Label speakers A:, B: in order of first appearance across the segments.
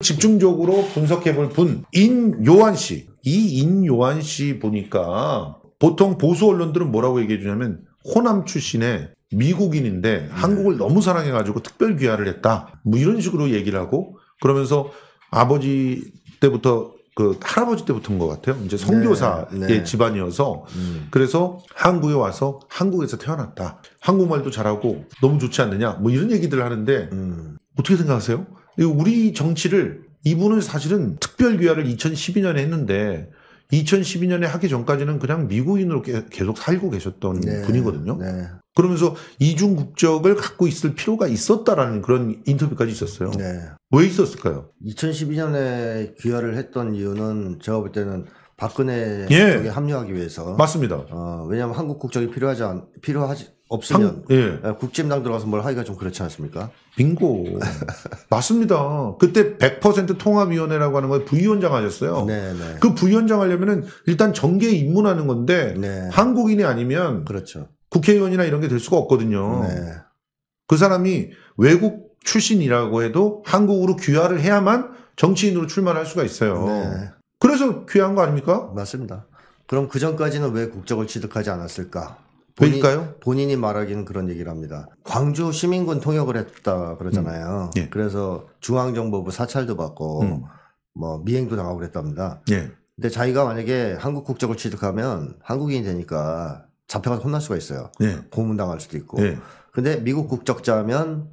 A: 집중적으로 분석해볼 분, 인요한 씨. 이 인요한 씨 보니까 보통 보수 언론들은 뭐라고 얘기해주냐면 호남 출신의 미국인인데 네. 한국을 너무 사랑해가지고 특별 귀화를 했다. 뭐 이런 식으로 얘기를 하고 그러면서 아버지 때부터 그 할아버지 때부터인 것 같아요. 이제 네. 선교사의 네, 네. 집안이어서 음. 그래서 한국에 와서 한국에서 태어났다. 한국말도 잘하고 너무 좋지 않느냐. 뭐 이런 얘기들 하는데 음. 어떻게 생각하세요? 우리 정치를 이분은 사실은 특별 귀화를 2012년에 했는데 2012년에 하기 전까지는 그냥 미국인으로 계속 살고 계셨던 네, 분이거든요. 네. 그러면서 이중 국적을 갖고 있을 필요가 있었다라는 그런 인터뷰까지 있었어요. 네. 왜 있었을까요?
B: 2012년에 귀화를 했던 이유는 제가 볼 때는 박근혜 예. 쪽에 합류하기 위해서 맞습니다. 어, 왜냐하면 한국 국적이 필요하지 않, 필요하지 없으면 상, 예. 예 국집당 들어가서 뭘 하기가 좀 그렇지 않습니까? 빙고 맞습니다. 그때 100%
A: 통합위원회라고 하는 거에 부위원장 하셨어요. 네네. 네. 그 부위원장 하려면 일단 정계에 입문하는 건데 네. 한국인이 아니면 그렇죠. 국회의원이나 이런 게 될 수가 없거든요. 네. 그 사람이 외국 출신이라고 해도 한국으로 귀화를 해야만
B: 정치인으로 출마할 수가 있어요. 네. 그래서 귀한 거 아닙니까? 맞습니다. 그럼 그 전까지는 왜 국적을 취득하지 않았을까? 보니까요 본인이 말하기는 그런 얘기를 합니다. 광주 시민군 통역을 했다 그러잖아요. 음. 예. 그래서 중앙정보부 사찰도 받고 음. 뭐 미행도 당하고 그랬답니다. 예. 근데 자기가 만약에 한국 국적을 취득하면 한국인이 되니까 잡혀가서 혼날 수가 있어요. 예. 고문당할 수도 있고. 예. 근데 미국 국적자면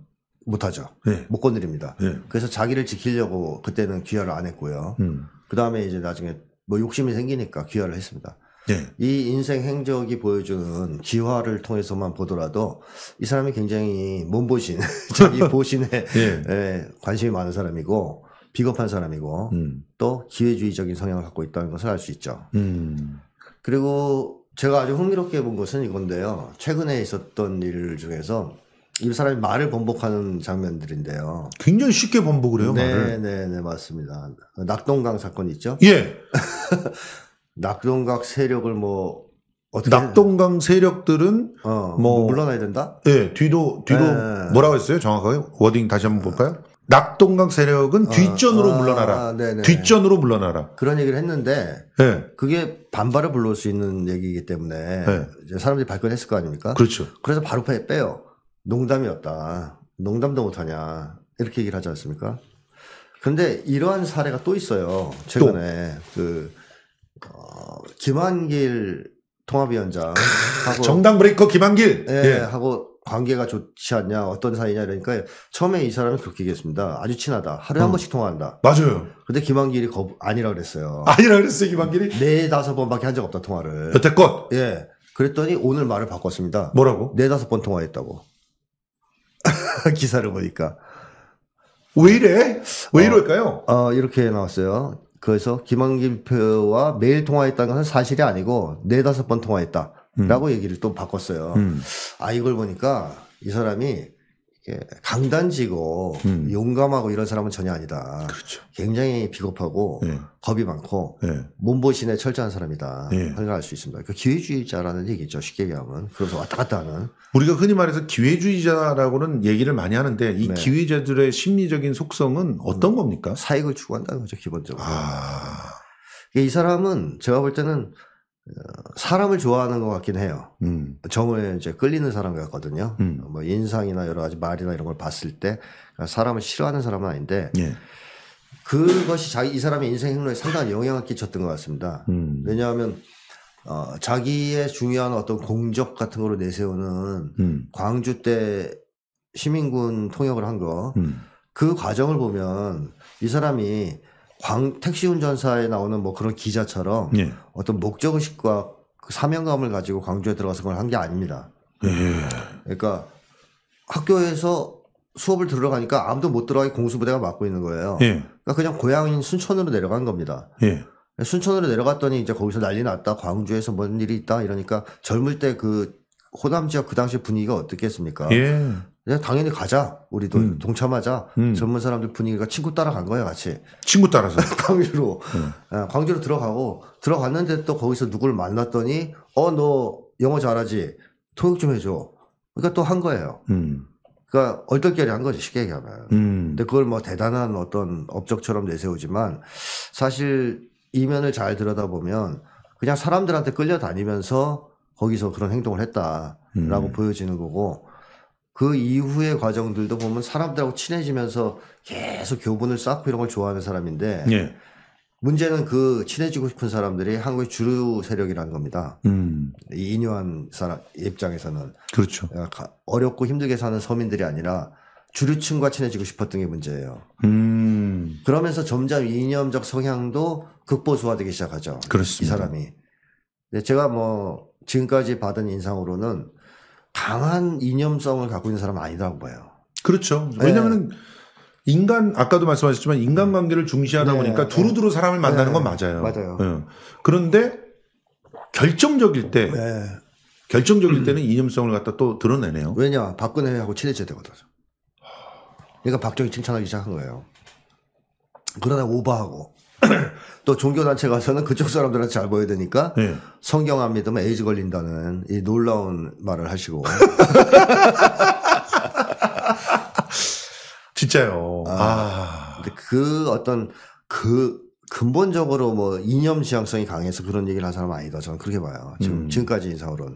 B: 못하죠. 예. 못 건드립니다. 예. 그래서 자기를 지키려고 그때는 귀화를 안 했고요. 음. 그 다음에 이제 나중에 뭐 욕심이 생기니까 귀화를 했습니다. 네. 이 인생 행적이 보여주는 기화를 통해서만 보더라도 이 사람이 굉장히 몸보신, 자기 보신에 네. 관심이 많은 사람이고 비겁한 사람이고 음. 또 기회주의적인 성향을 갖고 있다는 것을 알 수 있죠.
A: 음.
B: 그리고 제가 아주 흥미롭게 본 것은 이건데요. 최근에 있었던 일 중에서 이 사람이 말을 번복하는 장면들인데요.
A: 굉장히 쉽게 번복을 해요, 네, 말을.
B: 네, 네, 네, 맞습니다. 낙동강 사건 있죠? 예. 낙동강 세력을 뭐 어떻게 낙동강 세력들은 어, 뭐, 뭐 물러나야 된다?
A: 예, 뒤도 뒤로 네. 예. 뭐라고 했어요? 정확하게 워딩 다시 한번 볼까요?
B: 낙동강 세력은 어, 뒷전으로 아, 물러나라. 아, 네, 네, 네.
A: 뒷전으로 물러나라.
B: 그런 얘기를 했는데 네. 그게 반발을 불러올 수 있는 얘기이기 때문에 네. 사람들이 발견했을거 아닙니까? 그렇죠. 그래서 바로 빼요. 농담이었다. 농담도 못하냐 이렇게 얘기를 하지 않습니까? 그런데 이러한 사례가 또 있어요. 최근에 또. 그 어, 김한길 통합위원장 정당
A: 브레이커 김한길
B: 예, 예. 하고 관계가 좋지 않냐 어떤 사이냐 이러니까 처음에 이 사람이 그렇게 얘기했습니다. 아주 친하다. 하루에 어. 한 음. 번씩 통화한다. 맞아요. 근데 김한길이 거 아니라 그랬어요. 아니라 그랬어요 김한길이? 네 다섯 번밖에 한 적 없다 통화를. 여태껏? 예. 그랬더니 오늘 말을 바꿨습니다. 뭐라고? 네 다섯 번 통화했다고. 기사를 보니까. 왜 이래? 왜 어, 이럴까요? 어, 어, 이렇게 나왔어요. 그래서 김한길표와 매일 통화했다는 것은 사실이 아니고 네다섯 번 통화했다라고 음. 얘기를 또 바꿨어요. 음. 아 이걸 보니까 이 사람이 예, 강단지고 음. 용감하고 이런 사람은 전혀 아니다. 그렇죠. 굉장히 비겁하고 네. 겁이 많고 네. 몸보신에 철저한 사람이다. 네. 생각할 수 있습니다. 그 기회주의자라는 얘기죠. 쉽게 얘기하면 그래서 왔다 갔다 하는. 우리가 흔히 말해서 기회주의자라고는 얘기를 많이 하는데 이 네. 기회자들의 심리적인 속성은 음. 어떤 겁니까? 사익을 추구한다는 거죠 기본적으로. 아... 이 사람은 제가 볼 때는 사람을 좋아하는 것 같긴 해요. 음. 정을 이제 끌리는 사람 같거든요. 음. 뭐 인상이나 여러 가지 말이나 이런 걸 봤을 때 사람을 싫어하는 사람은 아닌데 예. 그것이 자기 이 사람의 인생 행로에 상당한 영향을 끼쳤던 것 같습니다. 음. 왜냐하면 어, 자기의 중요한 어떤 공적 같은 거로 내세우는 음. 광주 때 시민군 통역을 한거그 음. 과정을 보면 이 사람이 광 택시 운전사에 나오는 뭐 그런 기자처럼 예. 어떤 목적 의식과 그 사명감을 가지고 광주에 들어가서 그걸 한 게 아닙니다. 예. 그러니까 학교에서 수업을 들으러 가니까 아무도 못 들어가게 공수부대가 막고 있는 거예요. 예. 그러니까 그냥 고향인 순천으로 내려간 겁니다. 예. 순천으로 내려갔더니 이제 거기서 난리 났다. 광주에서 뭔 일이 있다. 이러니까 젊을 때 그 호남 지역 그 당시 분위기가 어떻겠습니까? 예. 그냥 당연히 가자. 우리도 음. 동참하자. 음. 전문 사람들 분위기가 친구 따라간 거야 같이. 친구 따라서 광주로 음. 광주로 들어가고 들어갔는데 또 거기서 누굴 만났더니 어 너 영어 잘하지 통역 좀 해줘. 그러니까 또 한 거예요. 음. 그러니까 얼떨결에 한 거지 쉽게 얘기하면. 음. 근데 그걸 뭐 대단한 어떤 업적처럼 내세우지만 사실 이면을 잘 들여다보면 그냥 사람들한테 끌려다니면서 거기서 그런 행동을 했다라고 음. 보여지는 거고. 그 이후의 과정들도 보면 사람들하고 친해지면서 계속 교분을 쌓고 이런 걸 좋아하는 사람인데 예. 문제는 그 친해지고 싶은 사람들이 한국의 주류 세력이라는 겁니다. 음. 이 인유한 사람 입장에서는 그렇죠. 아, 어렵고 힘들게 사는 서민들이 아니라 주류층과 친해지고 싶었던 게 문제예요. 음. 그러면서 점점 이념적 성향도 극보수화되기 시작하죠. 그렇습니다. 이 사람이. 제가 뭐 지금까지 받은 인상으로는 강한 이념성을 갖고 있는 사람은 아니라고 봐요.
A: 그렇죠. 왜냐하면 네. 인간 아까도 말씀하셨지만 인간관계를 중시하다 네. 보니까 두루두루 네. 사람을 만나는 네. 건 맞아요. 맞아요. 그런데
B: 결정적일 때 결정적일 때는 이념성을 갖다 또 드러내네요. 왜냐 박근혜하고 친해져야 되거든. 그러니까 박정희 칭찬하기 시작한 거예요. 그러다 오버하고 또 종교단체 가서는 그쪽 사람들한테 잘 보여야 되니까 네. 성경 안 믿으면 에이즈 걸린다는 이 놀라운 말을 하시고. 진짜요. 아, 아. 근데 그 어떤 그 근본적으로 뭐 이념 지향성이 강해서 그런 얘기를 한 사람 은 아니다. 저는 그렇게 봐요. 지금, 음. 지금까지 인상으로는.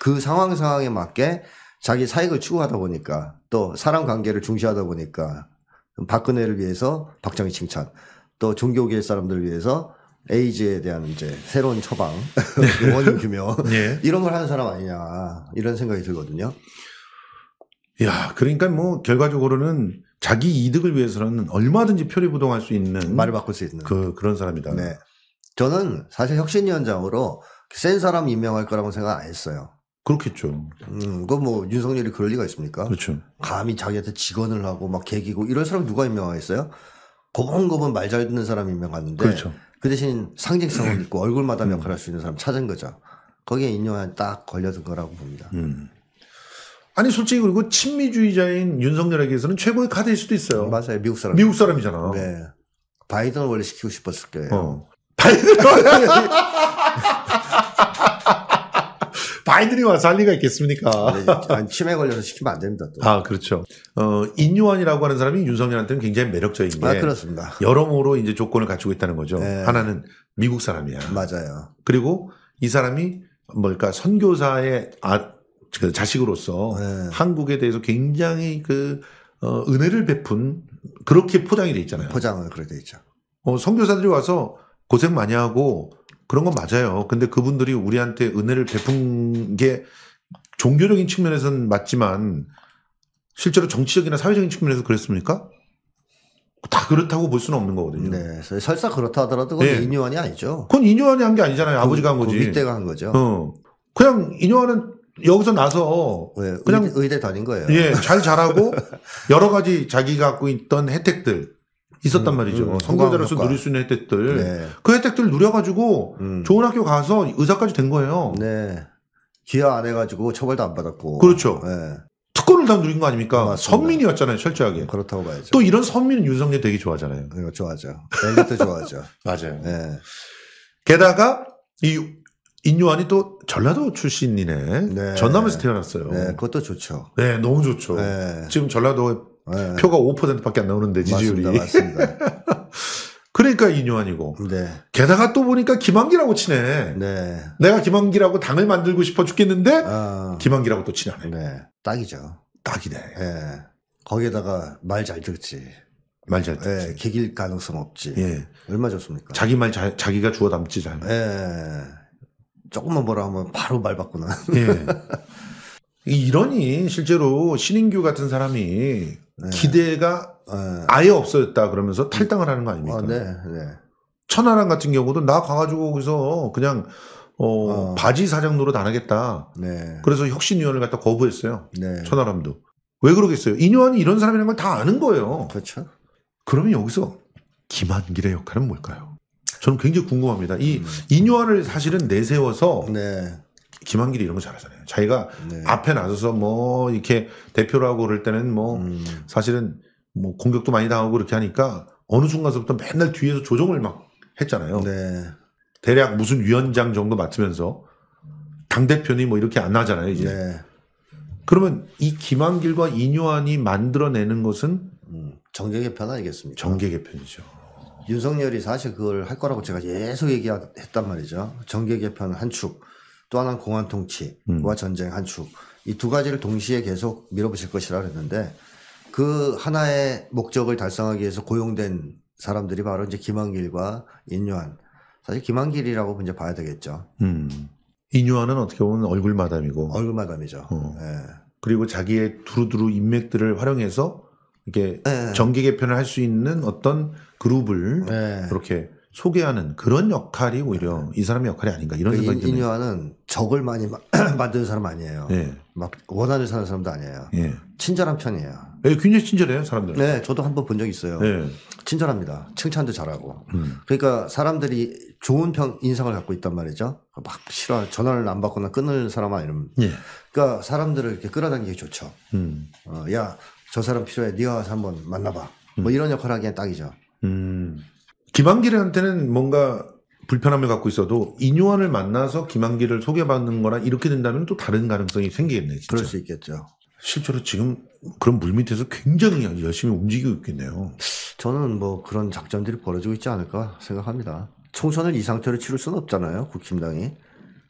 B: 그 상황 상황에 맞게 자기 사익을 추구하다 보니까 또 사람 관계를 중시하다 보니까 박근혜를 위해서 박정희 칭찬. 또 종교계 사람들 위해서 에이즈에 대한 이제 새로운 처방, 원인 규명 네. 예. 이런 걸 하는 사람 아니냐 이런 생각이 들거든요.
A: 야, 그러니까 뭐 결과적으로는 자기 이득을 위해서는 얼마든지 표리부동할 수
B: 있는 말을 바꿀 수 있는 그 그런 사람이다. 네, 저는 사실 혁신위원장으로 센 사람 임명할 거라고 생각 안 했어요. 그렇겠죠. 음, 그뭐 윤석열이 그럴 리가 있습니까? 그렇죠. 감히 자기한테 직언을 하고 막 개기고 이럴 사람 누가 임명하겠어요? 고분고분 말 잘 듣는 사람이 유명한데 그렇죠. 그 대신 상징성은 있고 음. 얼굴마다 음. 역할할 수 있는 사람 찾은 거죠. 거기에 인용한 딱 걸려든 거라고 봅니다. 음. 아니 솔직히 그리고
A: 친미주의자인 윤석열에게서는 최고의 카드일 수도 있어요. 맞아요, 미국 사람. 미국 사람이잖아. 네.
B: 바이든을 원래 시키고 싶었을 거예요. 어. 바이든 아이들이 와서 할 리가 있겠습니까? 아니, 네, 치매 걸려서 시키면 안 됩니다.
A: 또. 아 그렇죠. 어인유한이라고 하는 사람이 윤석열한테는 굉장히 매력적인 아, 게 아, 그렇습니다. 여러모로 이제 조건을 갖추고 있다는 거죠. 네. 하나는 미국 사람이야. 맞아요. 그리고 이 사람이 뭘까 선교사의 아, 그 자식으로서 네. 한국에 대해서 굉장히 그 어, 은혜를 베푼 그렇게 포장이 돼 있잖아요. 포장을 그렇게 돼 있죠. 어, 선교사들이 와서 고생 많이 하고 그런 건 맞아요. 근데 그분들이 우리한테 은혜를 베푼 게 종교적인 측면에서는 맞지만 실제로 정치적이나 사회적인 측면에서 그랬습니까? 다 그렇다고 볼 수는 없는 거거든요. 네. 설사 그렇다 하더라도 그건 네. 인요한이 아니죠. 그건 인요한이 한 게 아니잖아요. 그, 아버지가 한 그 거지. 그 밑대가 한 거죠. 어. 그냥 인요한은 여기서 나서 네, 그냥 의대, 의대 다닌 거예요. 예, 잘 자라고 여러 가지 자기가 갖고 있던 혜택들 있었단 음, 말이죠. 음, 선거자로서 누릴 수 있는 혜택들. 네.
B: 그 혜택들 누려가지고 음. 좋은 학교 가서 의사까지 된 거예요. 네. 기여 안 해가지고 처벌도 안 받았고.
A: 그렇죠. 네. 특권을 다 누린 거 아닙니까? 맞습니다. 선민이었잖아요, 철저하게. 그렇다고 봐야죠. 또 이런 선민은 윤석열 되게 좋아하잖아요. 네, 좋아하죠. 엘리트 좋아하죠. 맞아요. 네. 게다가 이 인요한이 또 전라도 출신이네. 네. 전남에서 태어났어요. 네,
B: 그것도 좋죠.
A: 네, 너무 좋죠. 네. 지금 전라도 네. 표가 5%밖에 안 나오는데 지지율이. 맞습니다. 맞습니다. 그러니까 이뇨환이고. 네. 게다가 또 보니까 김한기라고 치네. 네. 내가 김한기라고 당을 만들고 싶어 죽겠는데 아... 김한기라고 또 치네. 네. 딱이죠. 딱이네.
B: 예. 거기에다가 말 잘들지말 잘 듣지. 예. 개길 가능성 없지. 예. 얼마 좋습니까?
A: 자기 말 자, 자기가 주워 담지 잘.
B: 예. 조금만 뭐라 하면 바로 말 받구나. 예. 이러니 실제로
A: 신인규 같은 사람이 네. 기대가 어, 아예 없어졌다 그러면서 탈당을 하는 거 아닙니까? 아, 네, 네. 천하랑 같은 경우도 나 가가지고 거기서 그냥 어, 어. 바지 사장 노릇 안 하겠다. 네. 그래서 혁신위원을 갖다 거부했어요. 네. 천하람도. 왜 그러겠어요? 인뇨환이 이런 사람이라는 걸다 아는 거예요. 그렇죠. 그러면 여기서 김한길의 역할은 뭘까요? 저는 굉장히 궁금합니다. 이 음. 이뇨환을 사실은 내세워서 네. 김한길이 이런 거 잘하잖아요. 자기가 네. 앞에 나서서 뭐 이렇게 대표라고 그럴 때는 뭐 음. 사실은 뭐 공격도 많이 당하고 그렇게 하니까 어느 순간서부터 맨날 뒤에서 조정을 막 했잖아요. 네. 대략 무슨 위원장 정도 맡으면서 당대표님뭐 이렇게 안 하잖아요 이제. 네. 그러면 이 김한길과
B: 이뇨환이 만들어내는 것은 음, 정계 개편 아니겠습니까? 정계 개편이죠. 윤석열이 사실 그걸 할 거라고 제가 계속 얘기했단 말이죠. 정계 개편 한 축. 또 하나는 공안 통치와 음. 전쟁 한 축. 이 두 가지를 동시에 계속 밀어붙일 것이라 그랬는데 그 하나의 목적을 달성하기 위해서 고용된 사람들이 바로 이제 김한길과 인유한 사실 김한길이라고 이제 봐야 되겠죠. 음.
A: 인유한은 어떻게 보면 얼굴 마담이고. 얼굴 마담이죠. 어. 예. 그리고 자기의 두루두루 인맥들을 활용해서 이렇게 예. 정기 개편을 할 수 있는 어떤 그룹을 예. 그렇게 소개하는 그런 역할이 오히려 네. 이 사람의 역할이 아닌가 이런 그 생각이 드네요.
B: 인류화는 적을 많이 만드는 사람 아니에요. 예. 막 원한을 사는 사람도 아니에요. 예. 친절한 편이에요.
A: 예, 굉장히 친절해요 사람들. 네,
B: 저도 한 번 본 적 있어요. 예. 친절합니다. 칭찬도 잘하고. 음. 그러니까 사람들이 좋은 평 인상을 갖고 있단 말이죠. 막 싫어 전화를 안 받거나 끊을 사람 아니면. 예. 그러니까 사람들을 이렇게 끌어당기기 좋죠. 음. 어, 야저 사람 필요해. 네가 와서 한 번 만나봐. 뭐 음. 뭐 이런 역할 하기엔 딱이죠.
A: 김한길한테는 뭔가 불편함을 갖고 있어도 이뇨한을 만나서 김한길을 소개받는 거나 이렇게 된다면 또 다른 가능성이 생기겠네. 진짜. 그럴 수 있겠죠. 실제로 지금
B: 그런 물 밑에서 굉장히 열심히 움직이고 있겠네요. 저는 뭐 그런 작전들이 벌어지고 있지 않을까 생각합니다. 총선을 이 상태로 치를 수는 없잖아요. 국힘당이.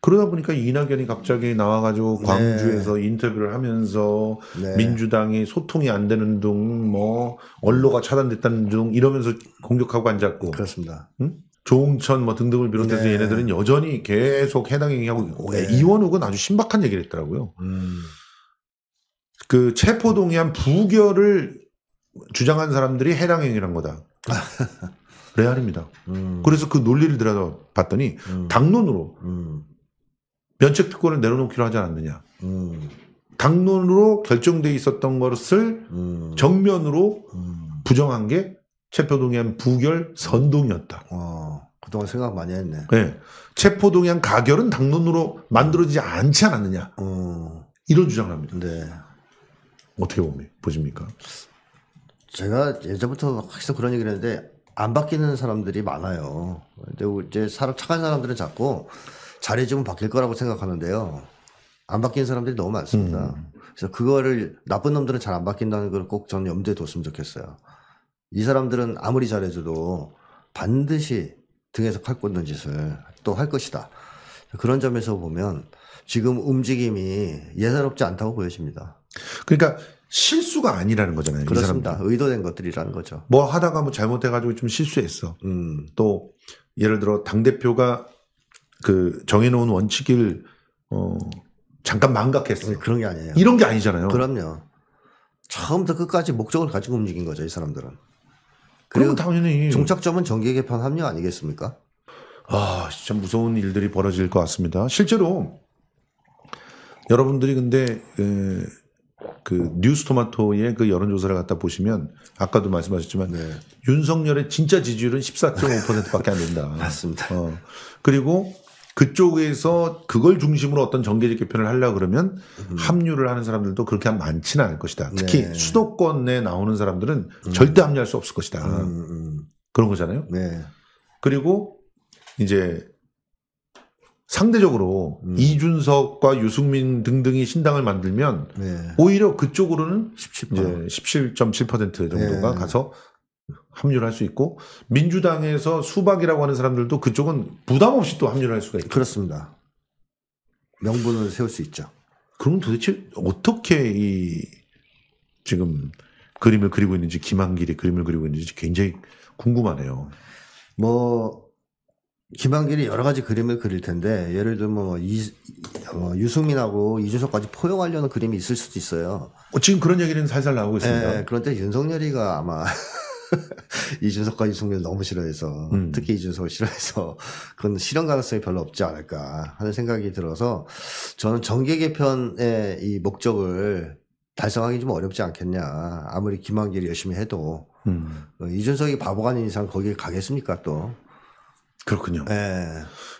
A: 그러다 보니까 이낙연이 갑자기 나와가지고 네. 광주에서 인터뷰를 하면서 네. 민주당이 소통이 안 되는 둥, 뭐 언로가 차단됐다는 둥 이러면서 공격하고 앉았고. 그렇습니다. 응? 조홍천 뭐 등등을 비롯해서 네. 얘네들은 여전히 계속 해당 얘기하고 네. 이원욱은 아주 신박한 얘기를 했더라고요. 음. 그 체포동의안 부결을 주장한 사람들이 해당 행위란 거다. 레알입니다. 음. 그래서 그 논리를 들여다봤더니 음. 당론으로 음. 면책 특권을 내려놓기로 하지 않았느냐. 음. 당론으로 결정돼 있었던 것을 음. 정면으로 음. 부정한 게 체포동의안 부결 선동이었다. 어, 그동안 생각 많이 했네. 네. 체포동의안 가결은 당론으로 만들어지지 않지 않았느냐. 어. 이런 주장을 합니다. 네. 어떻게 보면, 보십니까?
B: 제가 예전부터 계속 그런 얘기를 했는데 안 바뀌는 사람들이 많아요. 근데 이제 사람 착한 사람들은 자꾸 잘해주면 바뀔 거라고 생각하는데요. 안 바뀐 사람들이 너무 많습니다. 음. 그래서 그거를 나쁜 놈들은 잘 안 바뀐다는 걸 꼭 저는 염두에 뒀으면 좋겠어요. 이 사람들은 아무리 잘해줘도 반드시 등에서 팔 꽂는 짓을 또 할 것이다. 그런 점에서 보면 지금 움직임이 예사롭지 않다고 보여집니다. 그러니까 실수가 아니라는 거잖아요. 그렇습니다. 의도된 것들이라는 거죠. 뭐 하다가 뭐 잘못해가지고 좀 실수했어.
A: 음. 또 예를 들어 당 대표가 그 정해놓은 원칙을
B: 어 잠깐 망각했어. 요 그런 게 아니에요. 이런 게 아니잖아요. 그럼요. 처음부터 끝까지 목적을 가지고 움직인 거죠, 이 사람들은. 그리고 당연히 종착점은 정계 개편 합류 아니겠습니까? 아, 진짜 무서운 일들이 벌어질 것 같습니다.
A: 실제로 여러분들이 근데 에, 그 뉴스토마토의 그 여론조사를 갖다 보시면 아까도 말씀하셨지만 네. 윤석열의 진짜 지지율은 14.5%밖에 안 된다. 맞습니다. 어, 그리고 그쪽에서 그걸 중심으로 어떤 정계적 개편을 하려 그러면 음. 합류를 하는 사람들도 그렇게 많지는 않을 것이다. 특히 네. 수도권 에 나오는 사람들은 음. 절대 합류할 수 없을 것이다. 음, 음. 그런 거잖아요. 네. 그리고 이제 상대적으로 음. 이준석과 유승민 등등이 신당을 만들면 네. 오히려 그쪽으로는 17.7% 정도가 네. 가서 합류를 할 수 있고 민주당에서 수박이라고 하는 사람들도 그쪽은 부담 없이 또 합류를 할 수가 있고 그렇습니다.
B: 명분을 세울 수 있죠.
A: 그럼 도대체 어떻게 이 지금 그림을 그리고 있는지 김한길이 그림을 그리고 있는지 굉장히 궁금하네요.
B: 뭐 김한길이 여러 가지 그림을 그릴 텐데 예를 들면 뭐 이, 어, 유승민하고 이준석까지 포용하려는 그림이 있을 수도 있어요. 어, 지금 그런
A: 얘기는 살살 나오고 있습니다. 네,
B: 그런데 윤석열이가 아마 이준석과 유승민 너무 싫어해서 음. 특히 이준석을 싫어해서 그건 실현 가능성이 별로 없지 않을까 하는 생각이 들어서 저는 정계 개편의 이 목적을 달성하기 좀 어렵지 않겠냐 아무리 김한길이 열심히 해도 음. 어, 이준석이 바보가 아닌 이상 거길 가겠습니까 또 그렇군요. 예.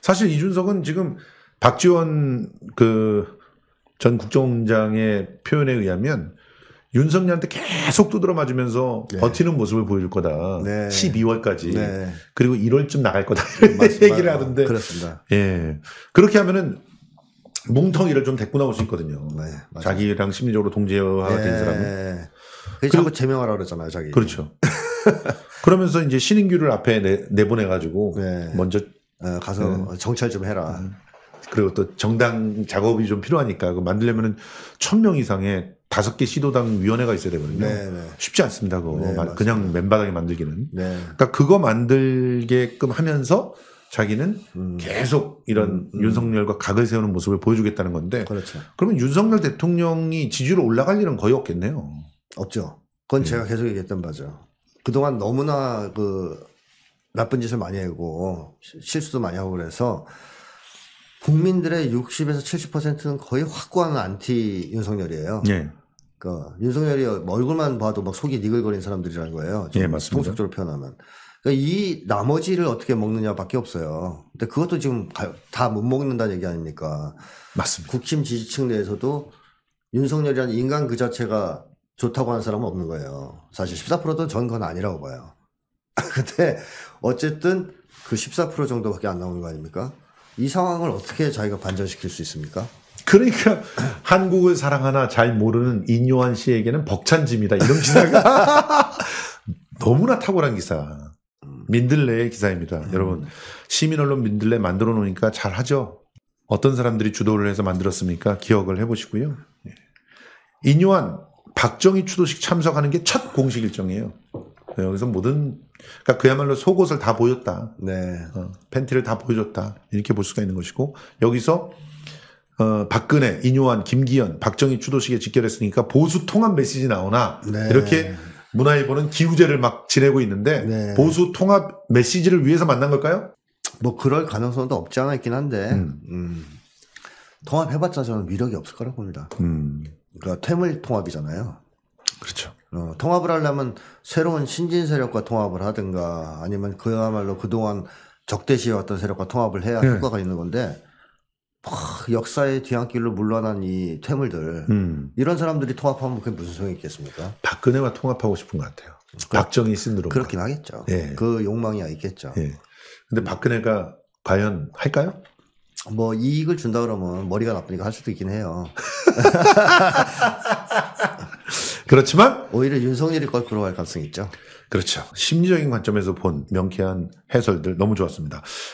B: 사실 이준석은 지금
A: 박지원 그 전 국정원장의 표현에 의하면 윤석열한테 계속 두드러 맞으면서 네. 버티는 모습을 보여줄 거다. 네. 12월까지. 네. 그리고 1월쯤 나갈 거다. 네, 이런 맞 얘기를 하던데 그렇습니다. 예. 그렇게 하면은 뭉텅이를 좀 데리고 나올 수 있거든요. 네, 자기랑 심리적으로 동제화가 된 네. 사람은. 그리고 자꾸 제명하라 고 그랬잖아요, 자기. 그렇죠. 그러면서 이제 신인규를 앞에 내, 내보내가지고 먼저 어, 가서 정찰 좀 해라. 음. 그리고 또 정당 작업이 좀 필요하니까 만들려면은 천 명 이상의 다섯 개 시도당 위원회가 있어야 되거든요. 네네. 네. 쉽지 않습니다. 그거 네, 그냥 맨바닥에 만들기는. 네. 그러니까 그거 만들게끔 하면서 자기는 음. 계속 이런 음, 음. 윤석열과 각을 세우는 모습을 보여주겠다는 건데. 그렇죠. 그러면 윤석열 대통령이 지지로 올라갈 일은 거의 없겠네요.
B: 없죠. 그건 네. 제가 계속 얘기했던 바죠. 그동안 너무나 그 나쁜 짓을 많이 하고 실수도 많이 하고 그래서 국민들의 60에서 70%는 거의 확고한 안티 윤석열이에요. 네. 그러니까 윤석열이 얼굴만 봐도 막 속이 니글거리는 사람들이라는 거예요. 예, 맞습니다. 통속적으로 표현하면. 그러니까 이 나머지를 어떻게 먹느냐밖에 없어요. 근데 그것도 지금 다 못 먹는다는 얘기 아닙니까? 맞습니다. 국힘 지지층 내에서도 윤석열이라는 인간 그 자체가 좋다고 하는 사람은 없는 거예요. 사실 14%도 전건 아니라고 봐요. 근데 어쨌든 그 14% 정도밖에 안 나오는 거 아닙니까? 이 상황을 어떻게 자기가 반전시킬 수 있습니까? 그러니까 한국을 사랑하나 잘 모르는 인요한 씨에게는
A: 벅찬 짐이다. 이런 기사가 너무나 탁월한 기사. 민들레의 기사입니다. 음. 여러분 시민 언론 민들레 만들어 놓으니까 잘 하죠. 어떤 사람들이 주도를 해서 만들었습니까? 기억을 해보시고요. 예. 인요한 박정희 추도식 참석하는 게 첫 공식 일정이에요. 예, 여기서 모든 그러니까 그야말로 속옷을 다 보였다. 네. 어, 팬티를 다 보여줬다. 이렇게 볼 수가 있는 것이고 여기서 어, 박근혜, 이뇨환, 김기현, 박정희, 추도식에 직결했으니까 보수 통합 메시지 나오나 네. 이렇게 문화일보는 기우제를 막 지내고 있는데 네. 보수 통합
B: 메시지를 위해서 만난 걸까요? 뭐 그럴 가능성도 없지 않아 있긴 한데 음. 음. 통합해봤자 저는 위력이 없을 거라고 봅니다. 음. 그러니까 퇴물 통합이잖아요. 그렇죠. 어, 통합을 하려면 새로운 신진 세력과 통합을 하든가 아니면 그야말로 그동안 적대시해왔던 세력과 통합을 해야 네. 효과가 있는 건데 뭐그 역사의 뒤안길로 물러난 이 퇴물들 음. 이런 사람들이 통합하면 그게 무슨 소용이 있겠습니까? 박근혜와 통합하고 싶은 것 같아요. 그 박정희 신드롬. 그렇긴 하겠죠. 예. 그 욕망이 있겠죠. 예. 근데 박근혜가 과연 할까요? 뭐 이익을 준다 그러면 머리가 나쁘니까 할 수도 있긴 해요. 그렇지만 오히려 윤석열이 거꾸로 갈 가능성이 있죠. 그렇죠. 심리적인 관점에서 본 명쾌한
A: 해설들 너무 좋았습니다.